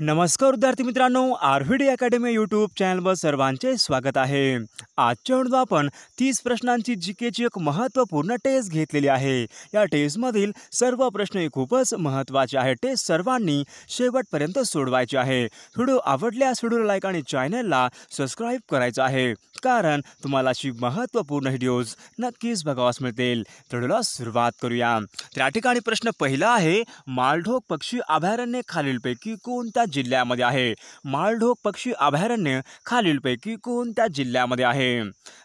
नमस्कार विद्यार्थी मित्रांनो R V D academy YouTube चॅनलवर सर्वांचे स्वागत आहे आजच्या वेळेला आपण तीस प्रश्नांची जी केची एक महत्त्वपूर्ण टेस्ट घेतलेली आहे या टेस्टमधील सर्व प्रश्न हे खूपच महत्त्वाचे आहे टेस्ट सर्वांनी शेवटपर्यंत सोडवायचे आहे व्हिडिओ आवडल्यास व्हिडिओ लाईक आणि चॅनलला सबस्क्राईब करायचं आहे कारण तुम्हाला अशी महत्त्वपूर्ण व्हिडिओज नक्कीच बघावास मिळतील व्हिडिओला सुरुवात करूया त्या ठिकाणी प्रश्न पहिला आहे मालढोक पक्षी अभयारण्य खालीलपैकी कोणत्या कोणत्या जिल्ह्यामध्ये आहे माळढोक पक्षी अभयारण्य खालीलपैकी कोणत्या जिल्ह्यामध्ये आहे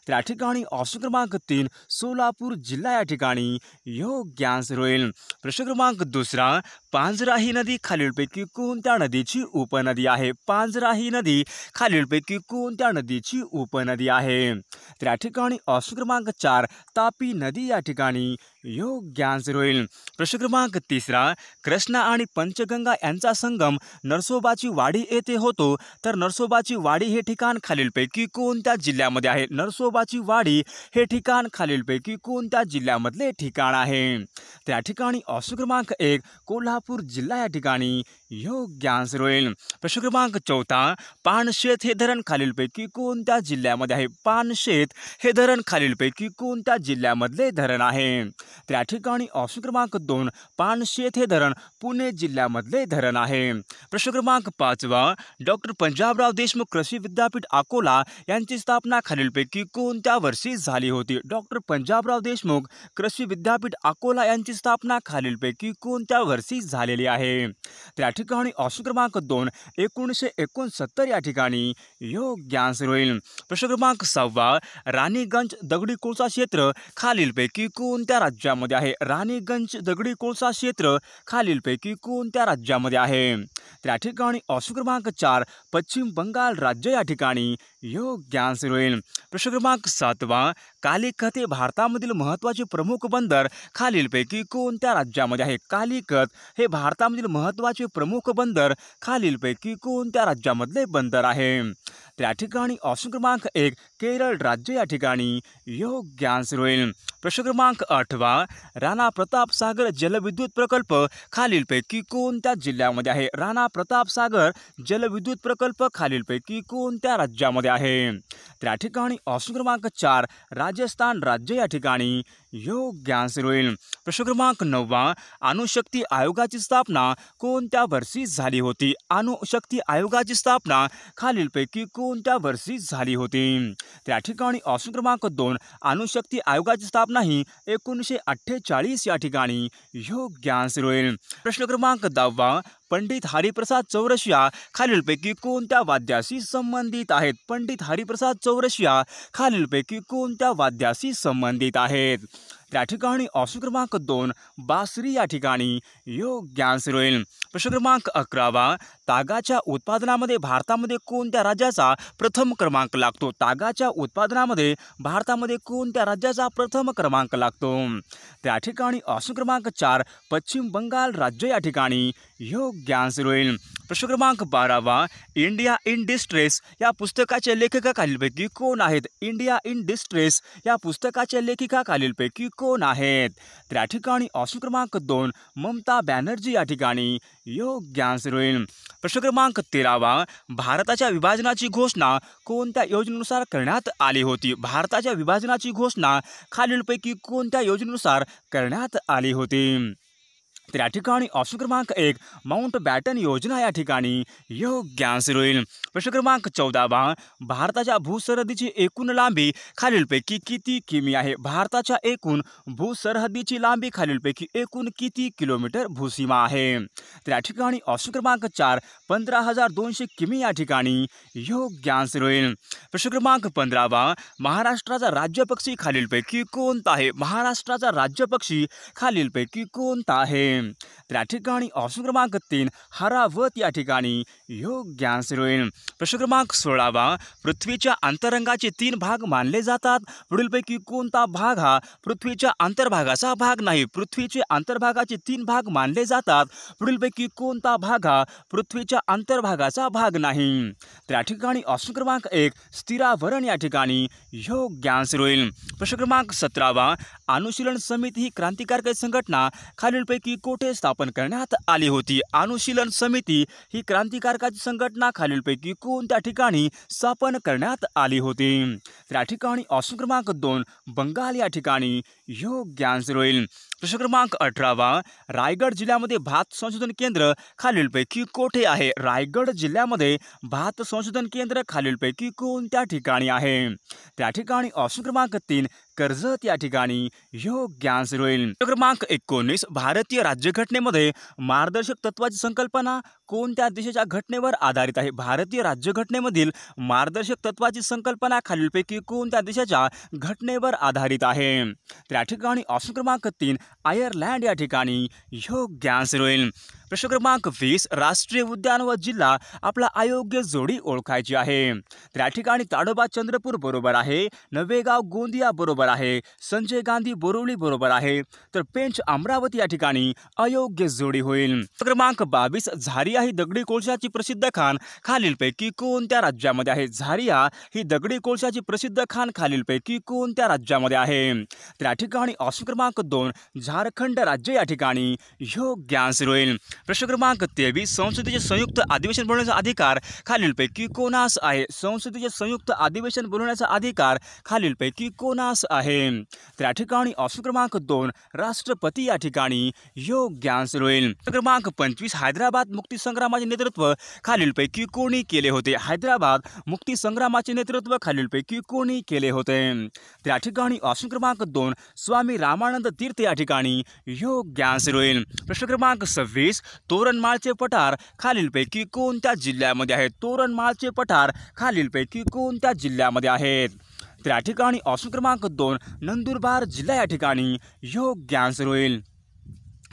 तर ठिकाणी ऑप्शन क्रमांक तीन सोलापूर जिल्हा या ठिकाणी योग्यांश होईल प्रश्न क्रमांक दुसरा पांजरा नदी खालीलपैकी कोणत्या नदीची उपनदी आहे पांजरा नदी खालीलपैकी कोणत्या नदीची उपनदी आहे तर ठिकाणी ऑप्शन क्रमांक चार तापी नदी या ठिकाणी योग्य आन्सर होईल प्रश्न क्रमांक तिसरा कृष्णा आणि पंचगंगा संगम नरसोबाची वाडी येथे होतो तर नरसोबाची वाडी हे ठिकाण खालीलपैकी कोणत्या जिल्ह्यामध्ये आहे नरसोबाची वाडी हे ठिकाण खालीलपैकी कोणत्या जिल्ह्यामधले ठिकाण आहे त्या ऑप्शन क्रमांक एक कोलहापुर जिल्हा या ठिकाणी योग्य आन्सर प्रश्न क्रमांक चौथा पानशेत हे धरण खालीलपैकी को जिल्ह्यामध्ये है पानशेत हे धरण खालीलपैकी को जिल्ह्यामधले धरण है त्या ऑप्शन क्रमांक दोन पानशेत हे धरण पुणे जिल्ह्यामधले धरण आहे प्रश्न क्रमांक पाचवा डॉक्टर पंजाबराव देशमुख कृषि विद्यापीठ अकोला यांची स्थापना खालीलपैकी को वर्षी होती डॉक्टर पंजाबराव देशमुख कृषि विद्यापीठ अकोला यांची स्थापना खालीलपैकी को वर्षी है त्या ठिकाणी क्रमांक दोन एकोणीसशे एकोणसत्तर या ठिकाणी योग्यांश होईल प्रश्न क्रमांक सहावा राणीगंज दगडी कोळसा क्षेत्र खालीलपैकी कोणत्या राज्यामध्ये आहे राणीगंज दगडी कोळसा क्षेत्र खालीलपैकी कोणत्या राज्यामध्ये आहे त्या ऑप्शन क्रमांक चार पश्चिम बंगाल राज्य या ठिकाणी योग्यांश होईल प्रश्न क्रमांक सातवा कालिकत हे भारतामधील महत्त्वाचे प्रमुख बंदर खालीलपैकी कोणत्या राज्यामध्ये है कालिकत हे भारतामधील महत्त्वाचे प्रमुख बंदर को राज्य राज्यामधले बंदर है त्या ठिकाणी ऑप्शन क्रमांक एक केरळ राज्य या ठिकाणी योग्य आन्सर होईल प्रश्न क्रमांक आठवा राणा प्रताप सागर जलविद्युत प्रकल्प खालीलपैकी कोणत्या जिल्ह्यामध्ये आहे राणा प्रताप सागर जलविद्युत प्रकल्प खालीलपैकी कोणत्या राज्यामध्ये आहे त्या ठिकाणी ऑप्शन क्रमांक चार राजस्थान राज्य या ठिकाणी योग्यांश होईल प्रश्न क्रमांक नववा अणुशक्ती आयोगाची स्थापना कोणत्या वर्षी झाली होती अणुशक्ती आयोगाची स्थापना खालीलपैकी कोणत्या वर्षी झाली होती त्या ठिकाणी ऑप्शन क्रमांक दोन अणुशक्ती आयोगाची स्थापना ही एकोणीसशे अठ्ठेचाळीस या ठिकाणी योग्यांश होईल प्रश्न क्रमांक दहावा पंडित हरिप्रसाद चौरसिया खालीलपैकी कोणत्या वाद्याशी संबंधित आहेत पंडित हरिप्रसाद चौरसिया खालीलपैकी कोणत्या वाद्याशी संबंधित आहेत त्या ठिकाणी ऑप्शन क्रमांक दोन बासरी या ठिकाणी योग्य आन्सर होईल प्रश्न क्रमांक अकरावा तागाच्या उत्पादनामध्ये भारतामध्ये कोणत्या राज्याचा प्रथम क्रमांक लागतो तागाच्या उत्पादनामध्ये भारतामध्ये कोणत्या राज्याचा प्रथम क्रमांक लागतो त्या ठिकाणी ऑप्शन क्रमांक चार पश्चिम बंगाल राज्य या ठिकाणी योग्य आन्सर होईल प्रश्न क्रमांक बारावा इंडिया इन डिस्ट्रेस या पुस्तकाचे लेखिका खालीलपैकी कोण आहेत इंडिया इन डिस्ट्रेस या पुस्तकाच्या लेखिका खालीलपैकी कोण आहेत तर या क्रमांक दोन ममता बॅनर्जी या ठिकाणी योग्य आन्सर प्रश्न क्रमांक तेरावा विभाजना की घोषणा को योजनेनुसार करण्यात आली होती भारताच्या विभाजनाची घोषणा खालीलपैकी कोणत्या योजनेनुसार करण्यात आली होती त्या ठिकाणी ऑप्शन क्रमांक एक माउंट बॅटन योजना या ठिकाणी योग्यांश होईल प्रश्न क्रमांक चौदावा भारताच्या भूसरहद्दीची एकूण लांबी खालीलपैकी किती किमी आहे भारताच्या एकूण भूसरहद्दीची लांबी खालीलपैकी एकूण किती किलोमीटर भूसीमा आहे त्या ऑप्शन क्रमांक चार पंधरा हजार दोनशे किमी या ठिकाणी योग्यांश होईल प्रश्न क्रमांक पंधरावा महाराष्ट्राचा राज्य पक्षी खालीलपैकी कोणता आहे महाराष्ट्राचा राज्य पक्षी खालीलपैकी कोणता आहे आहे ऑप्शन क्रमांक तीन हरावत या ठिकाणी योग्य आन्सर होईल प्रश्न क्रमांक सोळावा पृथ्वीच्या अंतरंगाचे तीन भाग मानले जातात पुढीलपैकी भाग हा पृथ्वीच्या अंतर्भागाचा भाग नाही पृथ्वीचे अंतर्भागाचे तीन भाग मानले जातात पुढीलपैकी भाग हा पृथ्वीच्या अंतर्भागाचा भाग नाही तर ठिकाणी ऑप्शन क्रमांक एक स्थिरावरण या ठिकाणी योग्य आन्सर प्रश्न क्रमांक सतरावा अनुशीलन समिति ही क्रांतिकारक संघटना खालीलपैकी कोठे स्थापन करण्यात आली होती अनुशीलन समिती ही क्रांतिकारकाची संघटना खालीलपैकी कोणत्या ठिकाणी स्थापन करण्यात आली होती त्या ठिकाणी ऑप्शन क्रमांक दोन बंगाल या ठिकाणी योग्य आन्सर होईल प्रश्न क्रमांक अठरावा रायगड जिल्ह्यामध्ये भात संशोधन केंद्र खालीलपैकी कोठे आहे रायगड जिल्ह्यामध्ये भात संशोधन केंद्र खालीलपैकी कोणत्या ठिकाणी आहे त्या ठिकाणी ऑप्शन क्रमांक तीन कर्जत या ठिकाणी योग्य आन्सर होईल क्रमांक एकोणीस भारतीय राज्यघटनेमध्ये मार्गदर्शक तत्वाची संकल्पना कोणत्या देशाच्या घटनेवर आधारित आहे भारतीय राज्यघटनेमधील मार्गदर्शक तत्वाची संकल्पना खालीलपैकी कोणत्या देशाच्या घटनेवर आधारित आहे त्या ठिकाणी ऑप्शन क्रमांक तीन आयरलैंड या ठिकाणी ह्यो गॅस होईल प्रश्न क्रमांक वीस राष्ट्रीय उद्यान व जिल्हा आपला अयोग्य जोडी ओळखायची आहे तर या ठिकाणी ताडोबा चंद्रपूर बरोबर आहे नवेगाव गोंदिया बरोबर आहे संजय गांधी बोरवली बरोबर आहे तर पेंच अमरावती या ठिकाणी अयोग्य जोडी होईल क्रमांक बावीस झारिया ही दगडी कोळशाची प्रसिद्ध खाण खालीलपैकी कोणत्या राज्यामध्ये आहे झारिया ही दगडी कोळशाची प्रसिद्ध खाण खालीलपैकी कोणत्या राज्यामध्ये आहे तर या ठिकाणी ऑप्शन क्रमांक दोन झारखंड राज्य या ठिकाणी योग्य आन्सर होईल प्रश्न क्रमांक तेवीस संसदेचे संयुक्त अधिवेशन का अधिकार खालीलपैकी कोणास आहे संसदेचे संयुक्त अधिवेशन का अधिकार खालीलपैकी कोणास आहे तर ठिकाणी ऑप्शन क्रमांक दोन राष्ट्रपति या ठिकाणी योग्य क्रमांक पंचवीस हैदराबाद मुक्तीसंग्रामाचे नेतृत्व खालीलपैकी कोणी केले होते हैदराबाद मुक्तीसंग्रामाचे नेतृत्व खालीलपैकी कोणी होते तर ठिकाणी ऑप्शन क्रमांक दोन स्वामी रामानंद तीर्थ या ठिकाणी योग्य प्रश्न क्रमांक सवीस तोरणमाळचे पठार खालीलपैकी कोणत्या जिल्ह्यामध्ये आहेत तोरणमाळचे पठार खालीलपैकी कोणत्या जिल्ह्यामध्ये आहेत तर या ठिकाणी ऑप्शन क्रमांक दोन नंदुरबार जिल्हा या ठिकाणी योग्य आन्सर होईल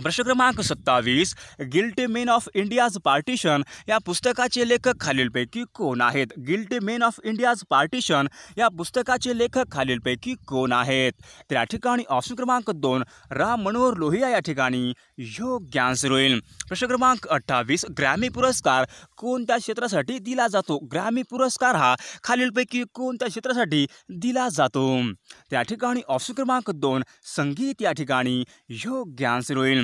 प्रश्न क्रमांक सत्तावीस guilt men of India's partition या पुस्तकाचे लेखक खालीलपैकी कोण आहेत guilt men of India's partition या पुस्तकाचे लेखक खालीलपैकी कोण आहेत त्या ठिकाणी ऑप्शन क्रमांक दोन राम मनोहर लोहिया या ठिकाणी योग्य आन्सर होईल प्रश्न क्रमांक अठ्ठावीस ग्रॅमी पुरस्कार कोणत्या क्षेत्रासाठी दिला जातो ग्रॅमी पुरस्कार हा खालीलपैकी कोणत्या क्षेत्रासाठी दिला जातो त्या ठिकाणी ऑप्शन क्रमांक दोन संगीत या ठिकाणी योग्य आन्सर होईल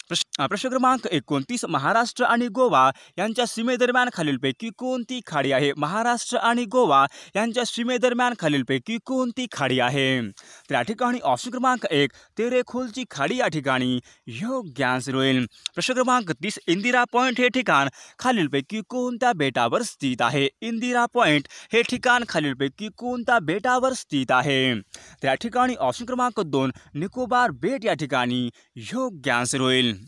प्रश्न क्रमांक एक महाराष्ट्र आणि गोवा यांच्या सीमेदरम्यान खालीलपैकी को खाडी है महाराष्ट्र आणि गोवा यांच्या सीमेदरम्यान खालीलपैकी को खाडी है ऑप्शन क्रमांक एक तेरेखोलची खाडी या ठिकाणी योग्य आन्सर होईल प्रश्न क्रमांक तीस इंदिरा पॉइंट हे ठिकाण खालीलपैकी कोणत्या बेटावर स्थित आहे इंदिरा पॉईंट हे ठिकाण खालीलपैकी कोणत्या बेटावर स्थित आहे त्या ठिकाणी ऑप्शन क्रमांक दोन निकोबार बेट या ठिकाणी योग्य आन्सर होईल